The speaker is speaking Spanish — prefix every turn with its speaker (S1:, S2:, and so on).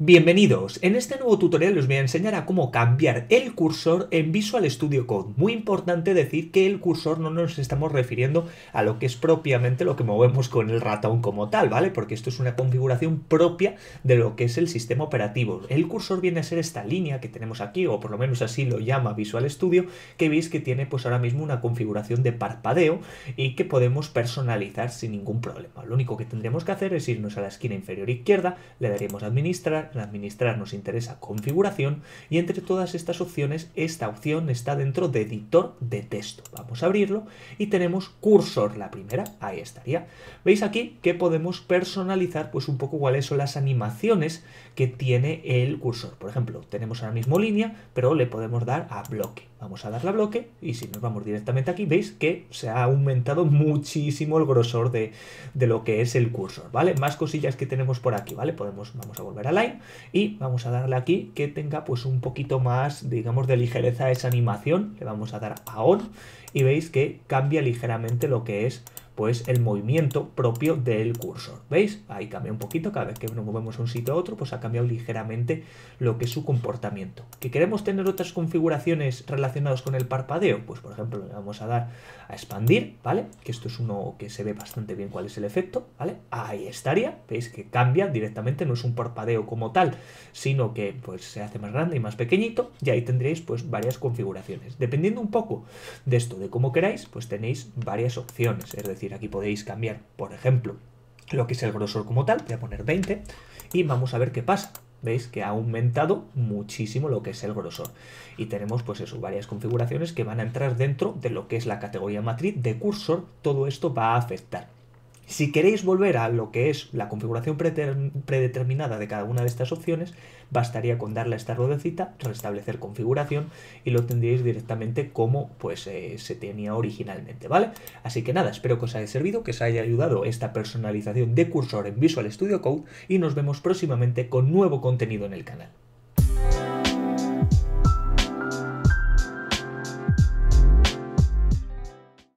S1: Bienvenidos, en este nuevo tutorial os voy a enseñar a cómo cambiar el cursor en Visual Studio Code. Muy importante decir que el cursor no nos estamos refiriendo a lo que es propiamente lo que movemos con el ratón como tal, ¿vale? Porque esto es una configuración propia de lo que es el sistema operativo. El cursor viene a ser esta línea que tenemos aquí, o por lo menos así lo llama Visual Studio, que veis que tiene pues ahora mismo una configuración de parpadeo y que podemos personalizar sin ningún problema. Lo único que tendremos que hacer es irnos a la esquina inferior izquierda, le daremos a administrar administrar. nos interesa configuración y entre todas estas opciones esta opción está dentro de editor de texto. Vamos a abrirlo y tenemos cursor, la primera, ahí estaría. Veis aquí que podemos personalizar pues un poco cuáles son las animaciones que tiene el cursor. Por ejemplo, tenemos ahora mismo línea, pero le podemos dar a bloque. Vamos a darle a bloque y si nos vamos directamente aquí, veis que se ha aumentado muchísimo el grosor de, lo que es el cursor, ¿vale? Más cosillas que tenemos por aquí, ¿vale? Podemos, vamos a volver a line y vamos a darle aquí que tenga pues un poquito más, digamos, de ligereza esa animación. Le vamos a dar a ON y veis que cambia ligeramente lo que es pues el movimiento propio del cursor. ¿Veis? Ahí cambia un poquito, cada vez que nos movemos de un sitio a otro, pues ha cambiado ligeramente lo que es su comportamiento. ¿Que queremos tener otras configuraciones relacionadas con el parpadeo? Pues por ejemplo le vamos a dar a expandir, ¿vale? Que esto es uno que se ve bastante bien cuál es el efecto, ¿vale? Ahí estaría, ¿veis? Que cambia directamente, no es un parpadeo como tal, sino que pues se hace más grande y más pequeñito y ahí tendréis pues varias configuraciones. Dependiendo un poco de esto, de cómo queráis, pues tenéis varias opciones, es decir, aquí podéis cambiar, por ejemplo, lo que es el grosor como tal, voy a poner 20 y vamos a ver qué pasa. ¿Veis? Que ha aumentado muchísimo lo que es el grosor. Y tenemos, pues eso, varias configuraciones que van a entrar dentro de lo que es la categoría matriz de cursor. Todo esto va a afectar. Si queréis volver a lo que es la configuración predeterminada de cada una de estas opciones, bastaría con darle a esta ruedecita, restablecer configuración y lo tendríais directamente como pues, eh, se tenía originalmente, ¿vale? Así que nada, espero que os haya servido, que os haya ayudado esta personalización de cursor en Visual Studio Code y nos vemos próximamente con nuevo contenido en el canal.